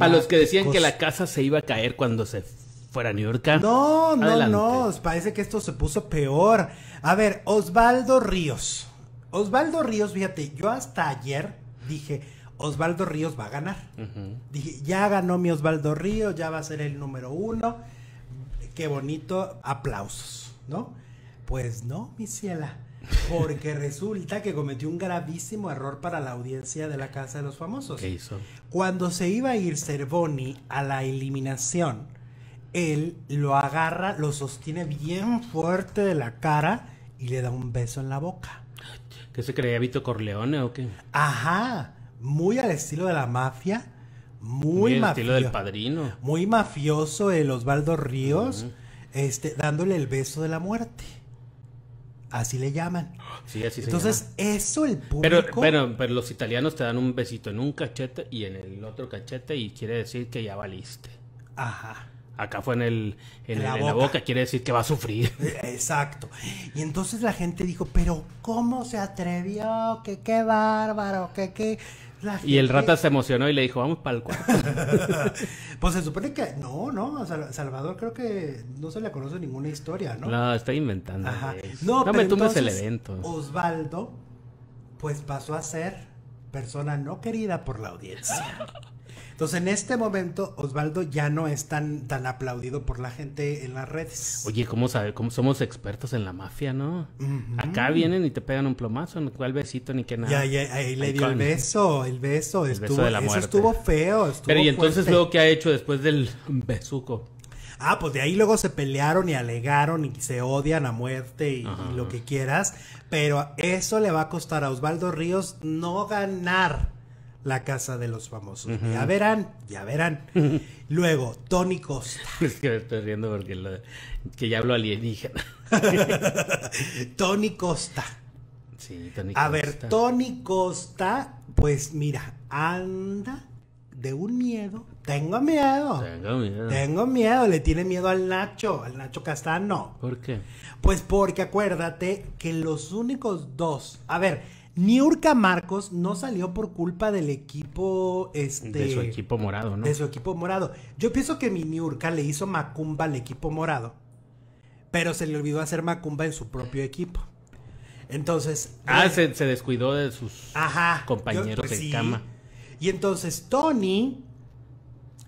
a los que decían que la casa se iba a caer cuando se fuera a New York. Ah, no, no, no. Parece que esto se puso peor. A ver, Osvaldo Ríos. Osvaldo Ríos, fíjate, yo hasta ayer dije, Osvaldo Ríos va a ganar. Dije, ya ganó mi Osvaldo Ríos, ya va a ser el número uno. Qué bonito, aplausos, ¿no? Pues no, mi ciela porque resulta que cometió un gravísimo error para la audiencia de la Casa de los Famosos. ¿Qué hizo? Cuando se iba a ir Cervoni a la eliminación, él lo agarra, lo sostiene bien fuerte de la cara y le da un beso en la boca. ¿Qué se creía Vito Corleone o qué? Ajá, muy al estilo de la mafia, muy, mafioso. estilo del padrino. Muy mafioso el Osvaldo Ríos, este, dándole el beso de la muerte. Así le llaman. Sí, así se Entonces, eso el público... Pero, pero, los italianos te dan un besito en un cachete y en el otro cachete y quiere decir que ya valiste. Ajá. Acá fue en el, la, boca. boca. quiere decir que va a sufrir. Eh, exacto. Y entonces la gente dijo, pero ¿cómo se atrevió? Que qué bárbaro, que qué y el rata se emocionó y le dijo, vamos para el cuarto. pues se supone que no, no, Salvador creo que no se le conoce ninguna historia, ¿no? No, está inventando. No, no me tumbes el evento. Osvaldo, pues pasó a ser persona no querida por la audiencia. Entonces, en este momento, Osvaldo ya no es tan, tan aplaudido por la gente en las redes. Oye, ¿cómo, saber cómo somos expertos en la mafia, no? Acá vienen y te pegan un plomazo, no cuál besito, ni que nada. Ya, ahí le dio el beso, el beso. estuvo, Eso estuvo feo. Estuvo Pero, ¿y entonces luego qué ha hecho después del besuco? Ah, pues de ahí luego se pelearon y alegaron y se odian a muerte y, lo que quieras. Pero eso le va a costar a Osvaldo Ríos no ganar la Casa de los Famosos. Ya verán, ya verán. Luego, Tony Costa. Es que me estoy riendo porque ya hablo alienígena. Tony Costa. Sí, Tony Costa. A ver, Tony Costa, pues mira, anda de un miedo. Tengo miedo. Tengo miedo. Tengo miedo. Le tiene miedo al Nacho, al Nacho Castano. ¿Por qué? Pues porque acuérdate que los únicos dos. A ver, Niurka Marcos no salió por culpa del equipo. Este, de su equipo morado, ¿no? De su equipo morado. Yo pienso que mi Niurka le hizo Macumba al equipo morado. Pero se le olvidó hacer Macumba en su propio equipo. Entonces. Ah, se, descuidó de sus compañeros de pues cama. Y entonces Tony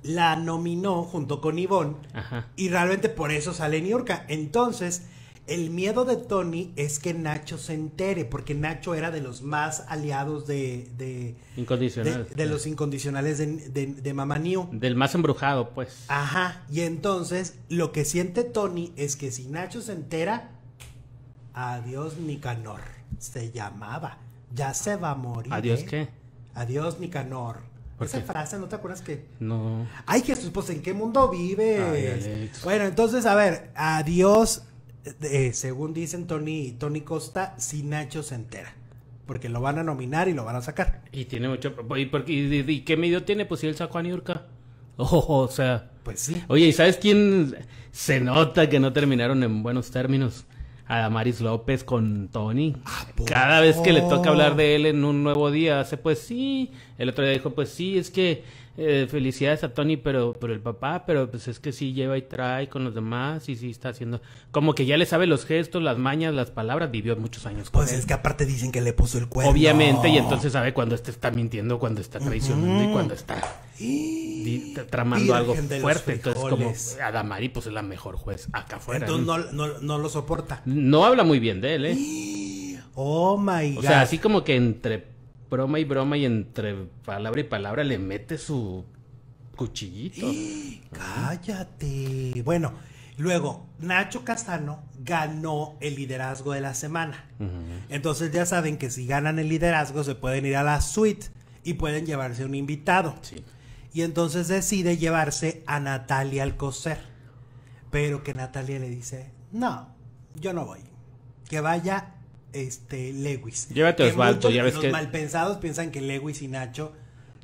la nominó junto con Ivonne. Ajá. Y realmente por eso sale Niurka. Entonces el miedo de Tony es que Nacho se entere, porque Nacho era de los más aliados de. de incondicionales. De, los incondicionales de, de, Del más embrujado, pues. Ajá. Y entonces, lo que siente Tony es que si Nacho se entera, adiós Nicanor. Se llamaba. Ya se va a morir. ¿Adiós ¿eh? qué? Adiós Nicanor. Esa frase, ¿no te acuerdas que? No. Ay, Jesús, pues ¿en qué mundo vives? bueno, entonces, a ver, adiós eh, según dicen Tony, Tony Costa, si Nacho se entera. Porque lo van a nominar y lo van a sacar. Y tiene mucho. ¿Y, qué medio tiene? Pues si él sacó a Niurka. Oh, o sea. Pues sí. Oye, ¿y sabes quién? Se nota que no terminaron en buenos términos a Maris López con Tony. Cada vez que le toca hablar de él en un nuevo día, hace pues sí. El otro día dijo, pues sí, es que eh, felicidades a Tony, pero, por el papá, pero pues es que sí lleva y trae con los demás y sí está haciendo. Como que ya le sabe los gestos, las mañas, las palabras, vivió muchos años. Pues con pues es que aparte dicen que le puso el cuerno. Obviamente, y entonces sabe cuando este está mintiendo, cuando está traicionando y cuando está tramando algo fuerte. Entonces, como Adamari, pues es la mejor juez acá afuera. Entonces no, lo soporta. No habla muy bien de él, ¿eh? Oh my God. O sea, así como que entre broma y broma y entre palabra y palabra le mete su cuchillito. Cállate. Bueno, luego Nacho Castano ganó el liderazgo de la semana. Entonces ya saben que si ganan el liderazgo se pueden ir a la suite y pueden llevarse un invitado. Sí. Y entonces decide llevarse a Natalia al coser. Pero que Natalia le dice, no, yo no voy. Que vaya este Lewis. Llévate a Osvaldo, ya ves los malpensados piensan que Lewis y Nacho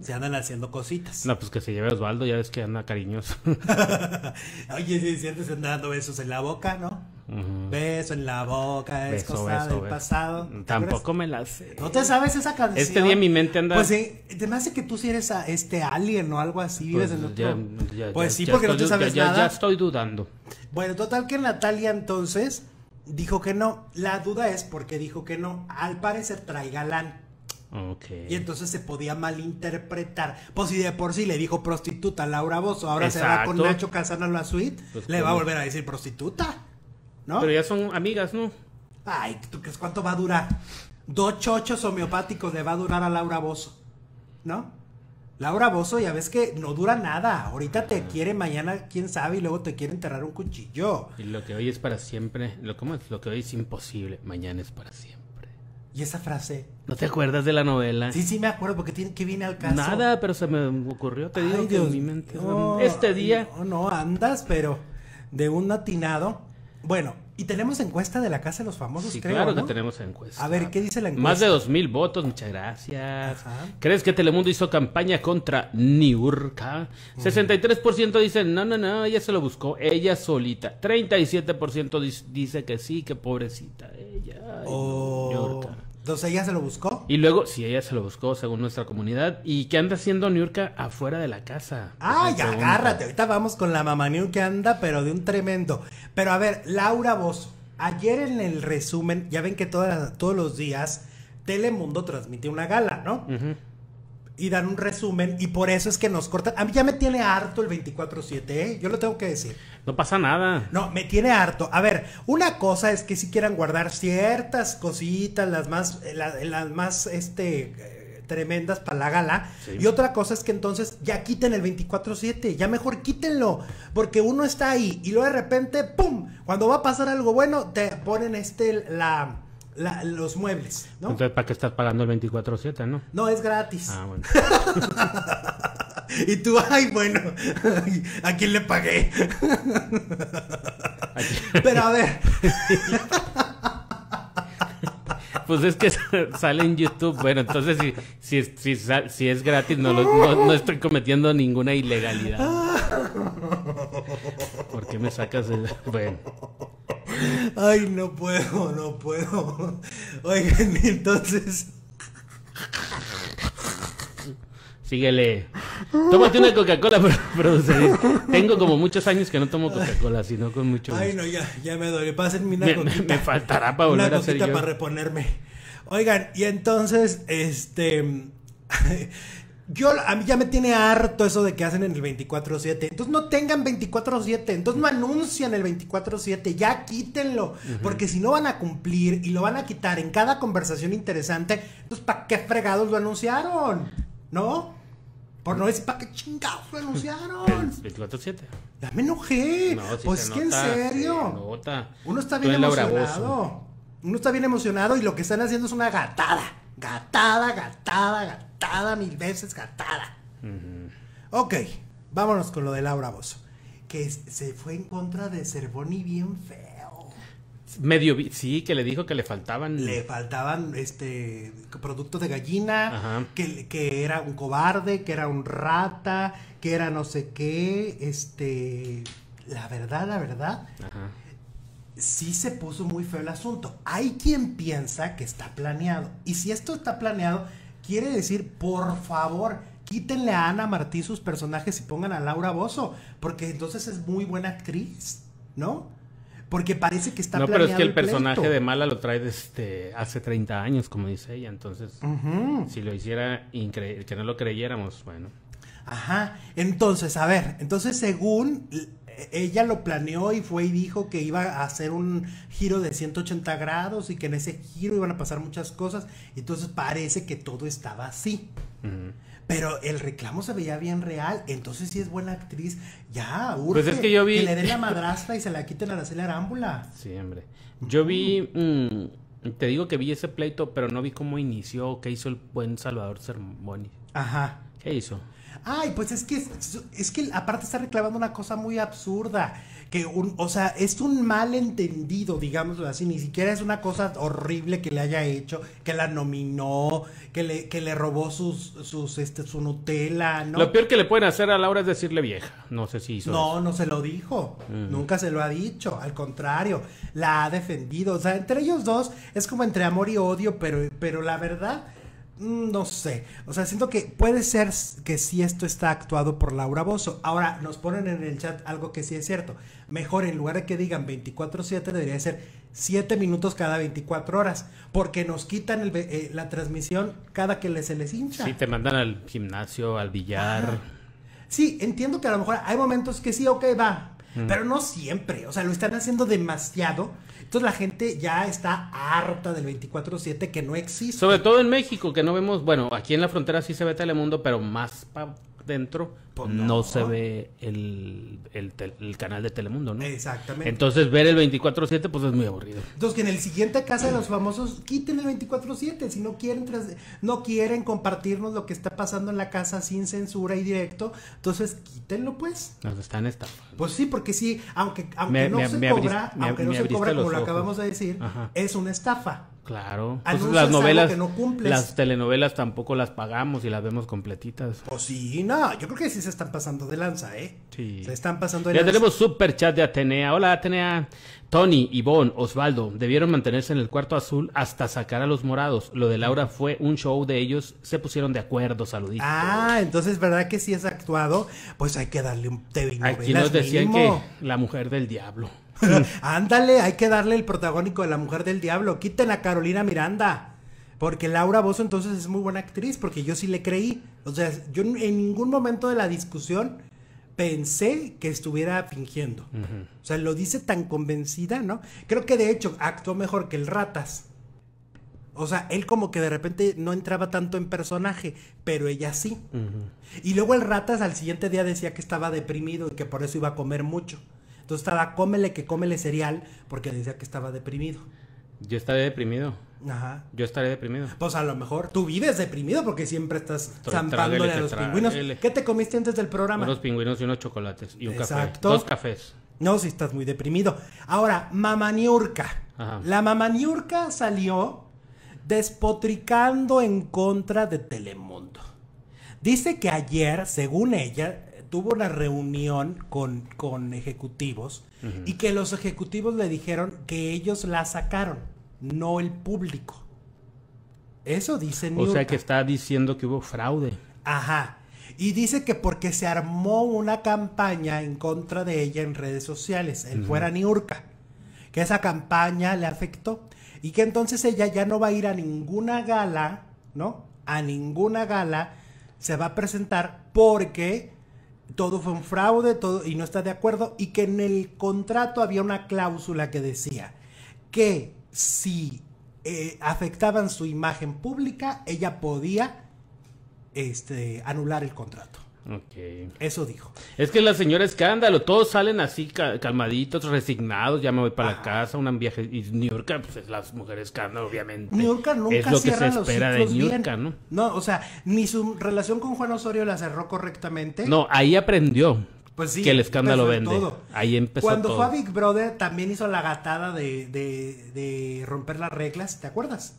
se andan haciendo cositas. No, pues que se lleve a Osvaldo, ya ves que anda cariñoso. Oye, si ¿sí, se dando besos en la boca, ¿no? beso en la boca es cosa del pasado. Tampoco me la sé. ¿No te sabes esa canción? Este día mi mente anda. Pues sí, te me hace que tú si eres a este alien o algo así, vives pues en otro. pues sí, porque no te sabes nada. Ya estoy dudando. Bueno, total que Natalia entonces dijo que no. La duda es porque dijo que no. Al parecer trae galán. Okay. Y entonces se podía malinterpretar. Pues si de por sí le dijo prostituta a Laura Bozo, ahora se va con Nacho Casano a la suite, pues le va a volver a decir prostituta. Pero ya son amigas, ¿no? Ay, ¿tú crees cuánto va a durar? Dos chochos homeopáticos le va a durar a Laura Bozo, ¿no? Laura Bozo, ya ves que no dura nada. Ahorita te ah. quiere, mañana quién sabe, y luego te quiere enterrar un cuchillo. Y lo que hoy es para siempre, lo, ¿cómo es? Lo que hoy es imposible, mañana es para siempre. ¿Y esa frase? ¿No te acuerdas de la novela? Sí, sí, me acuerdo, porque tiene que viene al caso. Nada, pero se me ocurrió, te digo en mi mente. este día. No, no, andas, pero de un atinado. Bueno, y tenemos encuesta de la Casa de los Famosos, sí, Claro que tenemos encuesta. A ver, ¿qué dice la encuesta? Más de dos mil votos, muchas gracias. ¿Crees que Telemundo hizo campaña contra Niurka? 63% dicen, no, no, no, ella se lo buscó, ella solita. 37% dice que sí, que pobrecita ella. Oh. Niurka. Entonces ella se lo buscó. Y luego, si ella se lo buscó, según nuestra comunidad. ¿Y qué anda haciendo Niurka afuera de la casa? ¡Ay, agárrate! Ahorita vamos con la mamá que anda, pero de un tremendo. Pero a ver, Laura vos, Ayer en el resumen, ya ven que todas, todos los días Telemundo transmite una gala, ¿no? y dan un resumen y por eso es que nos cortan. A mí ya me tiene harto el 24-7, ¿eh? yo lo tengo que decir. No pasa nada. No, me tiene harto. A ver, una cosa es que si quieran guardar ciertas cositas, las más, eh, las, más, este, eh, tremendas para la gala. Y otra cosa es que entonces ya quiten el 24-7, ya mejor quítenlo, porque uno está ahí y luego de repente, ¡pum! Cuando va a pasar algo bueno, te ponen este, la los muebles, ¿no? Entonces, ¿para qué estás pagando el 24-7, no? No, es gratis. Ah, bueno. y tú, ay, bueno, ¿a quién le pagué? Pero a ver. pues es que sale en YouTube. Bueno, entonces si, si, si, es gratis, no, no, estoy cometiendo ninguna ilegalidad. ¿Por qué me sacas el... Bueno. Ay, no puedo, no puedo. Oigan, entonces. Síguele. Tómate una Coca-Cola, pero. Tengo como muchos años que no tomo Coca-Cola, sino con mucho. Ay, no, ya, ya me duele. Pásenme una me, Me, faltará para volver una a ser yo. para reponerme. Oigan, y entonces, este. Yo, a mí ya me tiene harto eso de que hacen en el 24-7. Entonces no tengan 24-7. Entonces no anuncian el 24-7. Ya quítenlo. Porque si no van a cumplir y lo van a quitar en cada conversación interesante, Entonces ¿para qué fregados lo anunciaron? ¿No? Por no decir, ¿para qué chingados lo anunciaron? 24-7. Ya me enojé. No, pues que en serio. Uno está bien emocionado. Uno está bien emocionado y lo que están haciendo es una gatada. Gatada, gatada, gatada, mil veces gatada. Ok, vámonos con lo de Laura Bozo, que se fue en contra de Cervoni bien feo. Medio, sí, que le dijo que le faltaban. Le faltaban este productos de gallina, que, que era un cobarde, que era un rata, que era no sé qué, este. La verdad, la verdad. Ajá sí se puso muy feo el asunto. Hay quien piensa que está planeado. Y si esto está planeado, quiere decir, por favor, quítenle a Ana Martí sus personajes y pongan a Laura Bozo, porque entonces es muy buena actriz, ¿no? Porque parece que está no, planeado. No, pero es que el, personaje de Mala lo trae desde hace 30 años, como dice ella. Entonces, si lo hiciera, que no lo creyéramos, bueno. Ajá. Entonces, a ver, entonces según ella lo planeó y fue y dijo que iba a hacer un giro de 180 grados y que en ese giro iban a pasar muchas cosas. Entonces parece que todo estaba así. Pero el reclamo se veía bien real, entonces si es buena actriz, ya, urge pues es que, yo vi... le den la madrastra y se la quiten a la Celia Arámbula. Sí, hombre. Yo vi, mm, te digo que vi ese pleito, pero no vi cómo inició, qué hizo el buen Salvador Sermoni Ajá. ¿Qué hizo? Ay, pues es que es que aparte está reclamando una cosa muy absurda, que un, o sea, es un malentendido, digámoslo así, ni siquiera es una cosa horrible que le haya hecho, que la nominó, que le que le robó sus sus este su Nutella, Lo peor que le pueden hacer a Laura es decirle vieja. No sé si hizo. No, eso. no se lo dijo. Nunca se lo ha dicho, al contrario, la ha defendido. O sea, entre ellos dos es como entre amor y odio, pero pero la verdad Mm, no sé. O sea, siento que puede ser que si esto está actuado por Laura Bozo. Ahora, nos ponen en el chat algo que sí es cierto. Mejor, en lugar de que digan 24-7, debería ser 7 minutos cada 24 horas. Porque nos quitan eh, la transmisión cada que se les hincha. Sí, te mandan al gimnasio, al billar. Sí, entiendo que a lo mejor hay momentos que sí, ok, va, pero no siempre, o sea, lo están haciendo demasiado. Entonces la gente ya está harta del 24/7 que no existe. Sobre todo en México, que no vemos, bueno, aquí en la frontera sí se ve Telemundo, pero más pa dentro, pues no. se ve el, canal de Telemundo, ¿no? Exactamente. Entonces, ver el 24-7, pues es muy aburrido. Entonces, que en el siguiente Casa de los Famosos quiten el 24-7, si no quieren, no quieren compartirnos lo que está pasando en la casa sin censura y directo, entonces quítenlo, pues. Nos están estafando. Pues sí, porque sí, aunque, aunque no se cobra, aunque no se cobra, como lo acabamos de decir, es una estafa. Claro. las novelas, las telenovelas tampoco las pagamos y las vemos completitas. Pues sí, no, yo creo que sí se están pasando de lanza, ¿eh? Sí. Se están pasando de lanza. Ya tenemos super chat de Atenea. Hola, Atenea. Tony, Ivonne, Osvaldo debieron mantenerse en el cuarto azul hasta sacar a los morados. Lo de Laura fue un show de ellos, se pusieron de acuerdo, saluditos. Ah, entonces, ¿verdad que si es actuado? Pues hay que darle un tebino. Aquí nos decían que la mujer del diablo. Ándale, hay que darle el protagónico de la mujer del diablo. Quiten a Carolina Miranda. Porque Laura vos entonces es muy buena actriz, porque yo sí le creí. O sea, yo en ningún momento de la discusión pensé que estuviera fingiendo. O sea, lo dice tan convencida, ¿no? Creo que de hecho actuó mejor que el Ratas. O sea, él como que de repente no entraba tanto en personaje, pero ella sí. Y luego el Ratas al siguiente día decía que estaba deprimido y que por eso iba a comer mucho. Entonces estaba cómele que cómele cereal porque decía que estaba deprimido. Yo estaba deprimido. Yo estaré deprimido. Pues a lo mejor tú vives deprimido porque siempre estás Tra a los pingüinos. ¿Qué te comiste antes del programa? Unos pingüinos y unos chocolates y un café. Dos cafés. No, si estás muy deprimido. Ahora, mamaniurca. La mamaniurca salió despotricando en contra de Telemundo. Dice que ayer, según ella, tuvo una reunión con, con ejecutivos y que los ejecutivos le dijeron que ellos la sacaron no el público. Eso dice Niurka. O sea que está diciendo que hubo fraude. Ajá. Y dice que porque se armó una campaña en contra de ella en redes sociales, él fuera Niurka, que esa campaña le afectó y que entonces ella ya no va a ir a ninguna gala, ¿no? A ninguna gala se va a presentar porque todo fue un fraude todo, y no está de acuerdo y que en el contrato había una cláusula que decía que si eh, afectaban su imagen pública, ella podía este, anular el contrato. Eso dijo. Es que la señora escándalo, todos salen así calmaditos, resignados, ya me voy para la casa, un viaje. Y New York, ah, pues es las mujeres escándalo, obviamente. New York nunca es lo que se espera de New York, ¿no? No, o sea, ni su relación con Juan Osorio la cerró correctamente. No, ahí aprendió. Pues sí, que el escándalo vende. Todo. Ahí empezó Cuando fue a Big Brother también hizo la gatada de, de, de romper las reglas, ¿te acuerdas?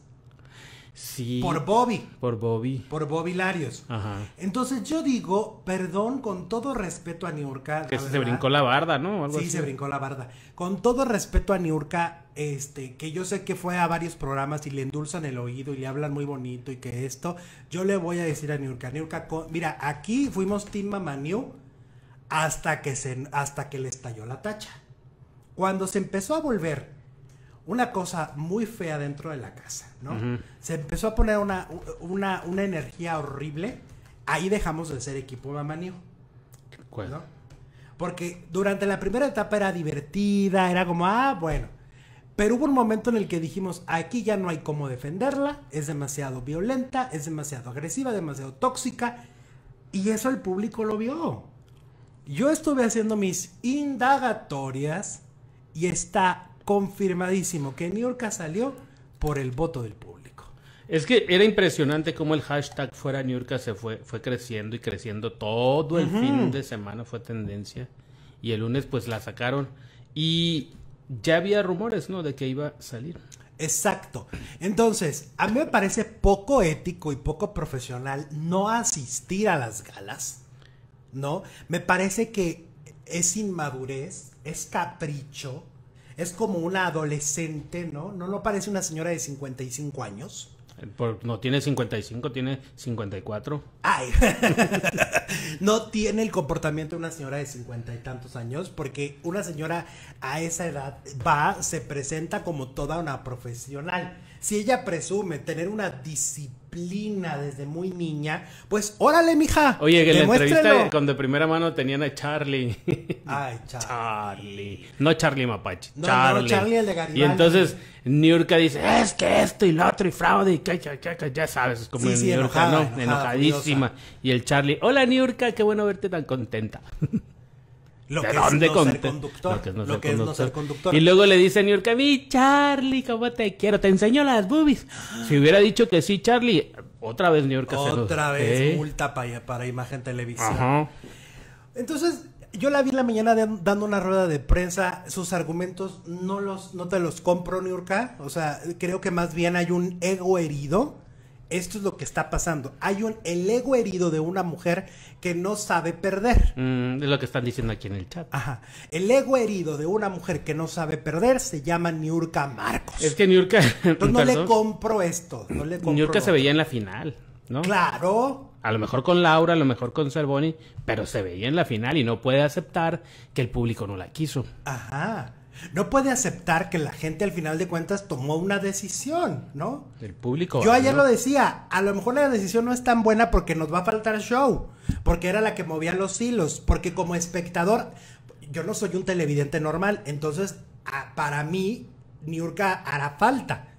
Sí. Por Bobby. Por Bobby. Por Bobby Larios. Ajá. Entonces yo digo, perdón, con todo respeto a Niurka. Que se brincó la barda, ¿no? sí, se brincó la barda. Con todo respeto a Niurka, este, que yo sé que fue a varios programas y le endulzan el oído y le hablan muy bonito y que esto, yo le voy a decir a Niurka, Niurka, mira, aquí fuimos Team Mamaniu hasta que, se, hasta que le estalló la tacha. Cuando se empezó a volver una cosa muy fea dentro de la casa, ¿no? Se empezó a poner una, una, una, energía horrible. Ahí dejamos de ser equipo mamanío. Porque durante la primera etapa era divertida, era como, ah, bueno. Pero hubo un momento en el que dijimos, aquí ya no hay cómo defenderla, es demasiado violenta, es demasiado agresiva, demasiado tóxica. Y eso el público lo vio. Yo estuve haciendo mis indagatorias y está confirmadísimo que New York salió por el voto del público. Es que era impresionante cómo el hashtag fuera New York se fue, fue creciendo y creciendo todo el fin de semana fue tendencia y el lunes pues la sacaron y ya había rumores, ¿no? De que iba a salir. Exacto. Entonces, a mí me parece poco ético y poco profesional no asistir a las galas ¿no? Me parece que es inmadurez, es capricho, es como una adolescente, ¿no? No, no parece una señora de 55 años. Eh, no tiene 55, tiene 54. Ay, no tiene el comportamiento de una señora de cincuenta y tantos años, porque una señora a esa edad va, se presenta como toda una profesional si ella presume tener una disciplina desde muy niña, pues órale, mija. Oye, que en la entrevista con de primera mano tenían a Charlie. Ay, Charlie. Charlie. No Charlie Mapache. No, Charlie. No, Charlie el de Garibaldi. Y entonces Niurka dice, es que esto y lo otro y fraude y que, que, ya sabes, es como sí, Niurka, ¿no? enojadísima. Y el Charlie, hola Niurka, qué bueno verte tan contenta. Lo que es no ser conductor. Lo que es no, ser, conductor. Y luego le dice a New York a mí, Charlie, ¿cómo te quiero? Te enseño las boobies. Si hubiera dicho que sí, Charlie, otra vez New York Otra vez ¿Eh? multa para, para imagen televisiva. Entonces, yo la vi en la mañana dando una rueda de prensa. Sus argumentos no, los, no te los compro, New York. O sea, creo que más bien hay un ego herido esto es lo que está pasando. Hay un el ego herido de una mujer que no sabe perder. Mm, es lo que están diciendo aquí en el chat. Ajá. El ego herido de una mujer que no sabe perder se llama Niurka Marcos. Es que Niurka. Entonces no le compro esto. Niurka se veía en la final, ¿no? Claro. A lo mejor con Laura, a lo mejor con Salboni, pero se veía en la final y no puede aceptar que el público no la quiso. Ajá. No puede aceptar que la gente al final de cuentas tomó una decisión, ¿no? El público. Yo ayer lo decía, a lo mejor la decisión no es tan buena porque nos va a faltar show, porque era la que movía los hilos, porque como espectador, yo no soy un televidente normal, entonces para mí Niurka hará falta.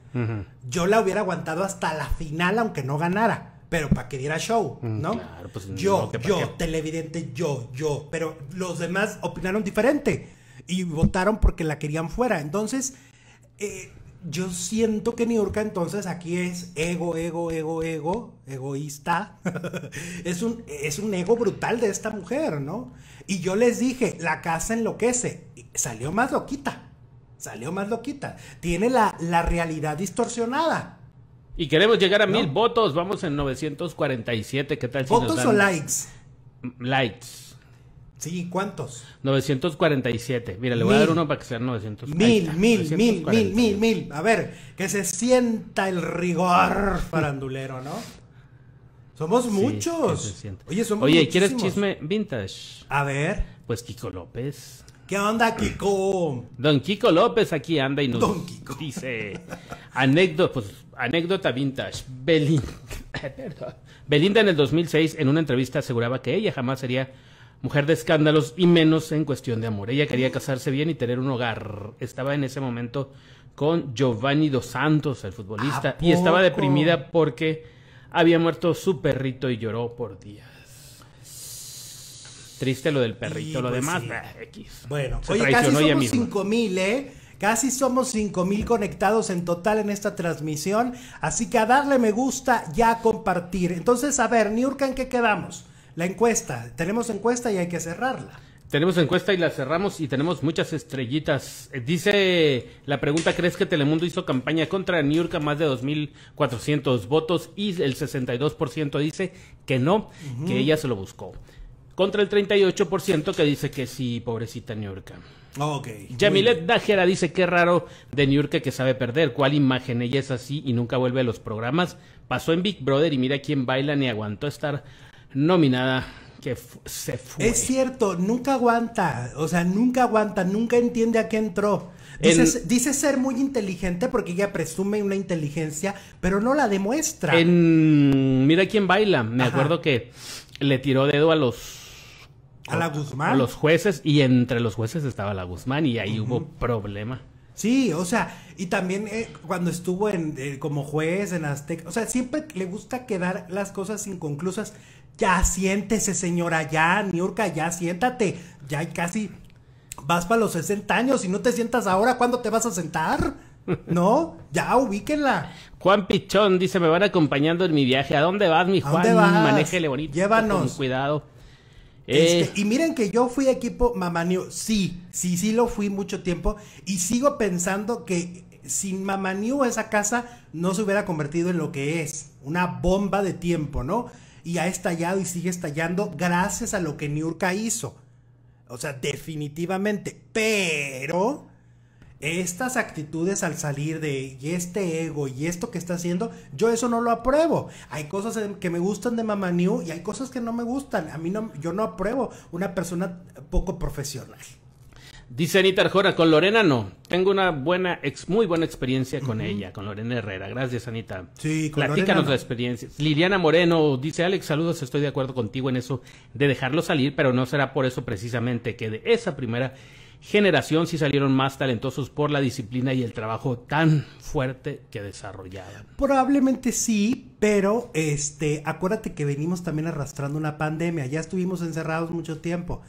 Yo la hubiera aguantado hasta la final aunque no ganara pero para que diera show, mm, ¿no? Pues, yo, yo, televidente, yo, yo, pero los demás opinaron diferente y votaron porque la querían fuera. Entonces, eh, yo siento que Niurka entonces aquí es ego, ego, ego, ego, egoísta. es, un, es un ego brutal de esta mujer, ¿no? Y yo les dije, la casa enloquece. salió más loquita. Salió más loquita. Tiene la, realidad distorsionada. Y queremos llegar a mil votos. Vamos en 947. ¿Qué tal? Si ¿Votos o likes? Likes. Sí, ¿cuántos? 947. Mira, le voy a dar uno para que sean 947. Mil, mil, mil, mil, mil, mil. A ver, que se sienta el rigor farandulero, ¿no? Somos muchos. Oye, Oye, ¿quieres chisme vintage? A ver. Pues Kiko López. ¿Qué onda, Kiko? Don Kiko López aquí anda y nos dice anécdota, pues, anécdota vintage. Belinda, Belinda en el 2006 en una entrevista aseguraba que ella jamás sería mujer de escándalos y menos en cuestión de amor. Ella quería casarse bien y tener un hogar. Estaba en ese momento con Giovanni Dos Santos, el futbolista, y estaba deprimida porque había muerto su perrito y lloró por días. Triste lo del perrito, lo demás, eh, X. Bueno, casi somos 5000, ¿eh? Casi somos 5000 conectados en total en esta transmisión, así que a darle me gusta ya a compartir. Entonces, a ver, ¿en ¿qué quedamos? la encuesta. Tenemos encuesta y hay que cerrarla. Tenemos encuesta y la cerramos y tenemos muchas estrellitas. Eh, dice la pregunta, ¿crees que Telemundo hizo campaña contra Niurka más de 2.400 votos? Y el 62% dice que no, que ella se lo buscó. Contra el 38% que dice que sí, pobrecita Niurka. Ok. Yamilet Dajera dice, qué raro de Niurka que sabe perder. ¿Cuál imagen? Ella es así y nunca vuelve a los programas. Pasó en Big Brother y mira quién baila ni aguantó estar nominada que se fue. Es cierto, nunca aguanta, o sea, nunca aguanta, nunca entiende a qué entró. Dice, ser muy inteligente porque ella presume una inteligencia, pero no la demuestra. En Mira quién baila, me acuerdo que le tiró dedo a los a la Guzmán. A los jueces y entre los jueces estaba la Guzmán y ahí hubo problema. Sí, o sea, y también eh, cuando estuvo eh, como juez en Azteca, o sea, siempre le gusta quedar las cosas inconclusas. Ya siéntese, señora, ya, Niurka, ya siéntate. Ya casi vas para los 60 años y no te sientas ahora, ¿cuándo te vas a sentar? No, ya ubíquenla. Juan Pichón dice, me van acompañando en mi viaje. ¿A dónde vas, mi Juan? ¿A dónde vas? Manéjele bonito. Llévanos. Con cuidado. Este, eh, y miren que yo fui equipo Mamaniu. Sí, sí, sí lo fui mucho tiempo. Y sigo pensando que sin Mamaniu esa casa no se hubiera convertido en lo que es. Una bomba de tiempo, ¿no? y ha estallado y sigue estallando gracias a lo que Niurka hizo. O sea, definitivamente. Pero estas actitudes al salir de este ego y esto que está haciendo, yo eso no lo apruebo. Hay cosas que me gustan de Mama New y hay cosas que no me gustan. A mí no, yo no apruebo una persona poco profesional. Dice Anita Arjona, con Lorena no. Tengo una buena, ex, muy buena experiencia con ella, con Lorena Herrera. Gracias, Anita. Sí, con Platícanos la experiencia. Liliana Moreno dice, Alex, saludos, estoy de acuerdo contigo en eso de dejarlo salir, pero no será por eso precisamente que de esa primera generación sí salieron más talentosos por la disciplina y el trabajo tan fuerte que desarrollaron. Probablemente sí, pero este, acuérdate que venimos también arrastrando una pandemia, ya estuvimos encerrados mucho tiempo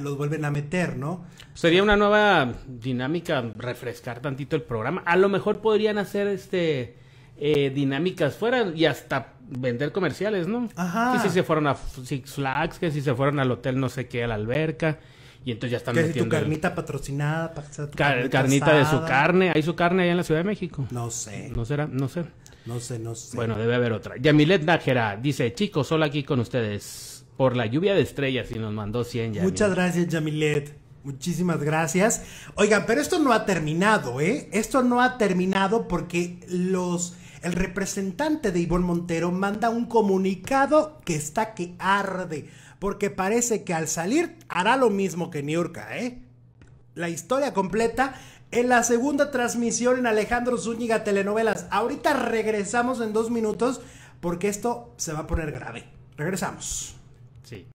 los vuelven a meter, ¿no? Sería una nueva dinámica, refrescar tantito el programa. A lo mejor podrían hacer este eh, dinámicas fuera y hasta vender comerciales, ¿no? Ajá. Que si se fueron a Six Flags, que si se fueron al hotel no sé qué, a la alberca. Y entonces ya están ¿Qué metiendo... tu carnita patrocinada, carnita, de su carne. ¿Hay su carne ahí en la Ciudad de México? No sé. No será, no sé. No sé, no sé. Bueno, debe haber otra. Yamilet Nájera dice, chicos, solo aquí con ustedes por la lluvia de estrellas y nos mandó 100 ya. Muchas gracias, Jamilet, Muchísimas gracias. Oigan, pero esto no ha terminado, ¿eh? Esto no ha terminado porque los el representante de Ivonne Montero manda un comunicado que está que arde, porque parece que al salir hará lo mismo que Niurka, ¿eh? La historia completa en la segunda transmisión en Alejandro Zúñiga Telenovelas. Ahorita regresamos en dos minutos porque esto se va a poner grave. Regresamos. Sí.